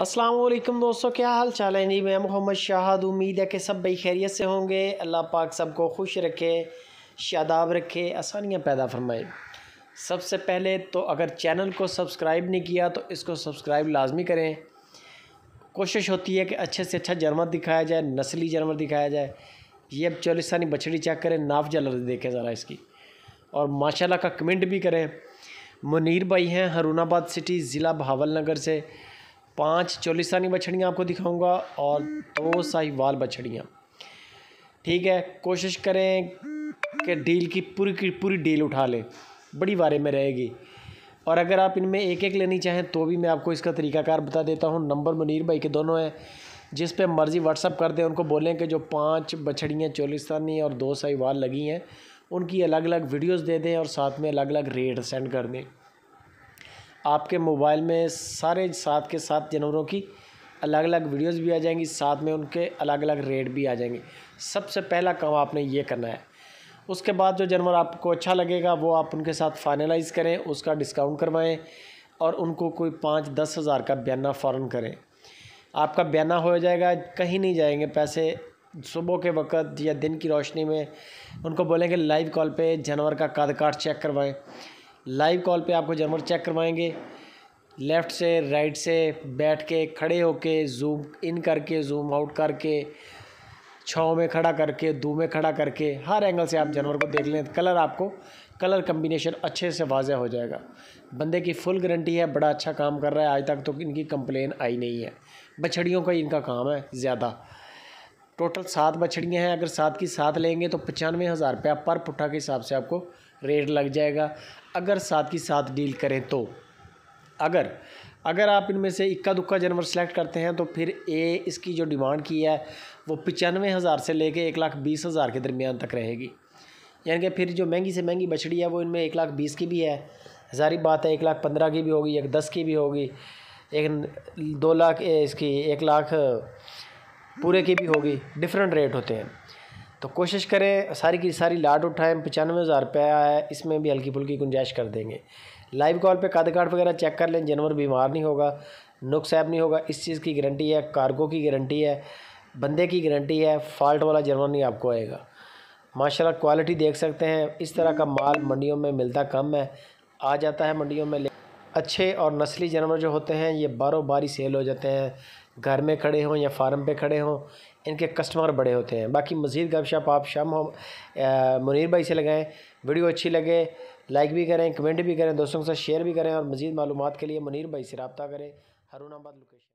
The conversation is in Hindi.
असलम दोस्तों क्या हाल चाल है जी मैं मोहम्मद शाहद उम्मीद है कि सब बई खैरियत से होंगे अल्लाह पाक सबको खुश रखे शादाब रखे आसानियाँ पैदा फरमाए सबसे पहले तो अगर चैनल को सब्सक्राइब नहीं किया तो इसको सब्सक्राइब लाजमी करें कोशिश होती है कि अच्छे से अच्छा जानवर दिखाया जाए नस्ली जानवर दिखाया जाए ये अब चौलिसानी बछड़ी चेक करें नाफ जलर देखें ज़रा इसकी और माशाल्लाह का कमेंट भी करें मुनीर भाई हैं हरुणाबाद सिटी ज़िला भावल नगर से पांच चोलिसानी बछड़ियाँ आपको दिखाऊंगा और दो साहिवाल बछड़ियाँ ठीक है कोशिश करें कि डील की पूरी की पूरी डील उठा लें बड़ी बारे में रहेगी और अगर आप इनमें एक एक लेनी चाहें तो भी मैं आपको इसका तरीकाकार बता देता हूँ नंबर मुनीर भाई के दोनों हैं जिस पे मर्ज़ी व्हाट्सअप कर दें उनको बोलें कि जो पांच बछड़ियाँ चोलिस्तानी और दो साहिवाल लगी हैं उनकी अलग अलग वीडियोस दे दें और साथ में अलग अलग रेट सेंड कर दें आपके मोबाइल में सारे साथ के साथ जानवरों की अलग अलग वीडियोस भी आ जाएंगी साथ में उनके अलग अलग रेट भी आ जाएंगे सबसे पहला काम आपने ये करना है उसके बाद जो जानवर आपको अच्छा लगेगा वो आप उनके साथ फाइनलाइज़ करें उसका डिस्काउंट करवाएं और उनको कोई पाँच दस हज़ार का बयाना फ़ौरन करें आपका बयाना हो जाएगा कहीं नहीं जाएंगे पैसे सुबह के वक्त या दिन की रोशनी में उनको बोलेंगे लाइव कॉल पे जानवर का कद काट चेक करवाएं लाइव कॉल पे आपको जानवर चेक करवाएंगे लेफ़्ट से राइट से बैठ के खड़े होके जूम इन करके जूम आउट करके छाँव में खड़ा करके दो में खड़ा करके हर एंगल से आप जानवर को देख लें कलर आपको कलर कम्बिनेशन अच्छे से वाजह हो जाएगा बंदे की फुल गारंटी है बड़ा अच्छा काम कर रहा है आज तक तो इनकी कंप्लेन आई नहीं है बछड़ियों का इनका काम है ज़्यादा टोटल सात बछड़ियाँ हैं अगर सात की सात लेंगे तो पचानवे हज़ार रुपया पर पुट्ठा के हिसाब से आपको रेट लग जाएगा अगर साथ ही साथ डील करें तो अगर अगर आप इनमें से इक्का दुक्का जानवर सेलेक्ट करते हैं तो फिर ए इसकी जो डिमांड की है वो पचानवे हज़ार से लेके एक लाख बीस हज़ार के दरमियान तक रहेगी यानी कि फिर जो महंगी से महंगी बछड़ी है वो इनमें एक लाख बीस की भी है हजारी बात है एक लाख पंद्रह की भी होगी एक दस की भी होगी एक दो लाख इसकी एक लाख पूरे की भी होगी डिफरेंट रेट होते हैं तो कोशिश करें सारी की सारी लाट उठाएं पचानवे हज़ार रुपया है इसमें भी हल्की फुल्की गुंजाइश कर देंगे लाइव कॉल पे काद कार्ड वगैरह चेक कर लें जानवर बीमार नहीं होगा नुक्स नहीं होगा इस चीज़ की गारंटी है कार्गो की गारंटी है बंदे की गारंटी है फॉल्ट वाला जानवर नहीं आपको आएगा माशा क्वालिटी देख सकते हैं इस तरह का माल मंडियों में मिलता कम है आ जाता है मंडियों में अच्छे और नस्ली जानवर जो होते हैं ये बारो बारी सेल हो जाते हैं घर में खड़े हों या फार्म पे खड़े हों इनके कस्टमर बड़े होते हैं बाकी मज़ीद गपशप आप शाम हो मुनीर भाई से लगाएँ वीडियो अच्छी लगे लाइक भी करें कमेंट भी करें दोस्तों के साथ शेयर भी करें और मज़ीद मालूम के लिए मुनीर भाई से रबता करें आबाद लोकेशन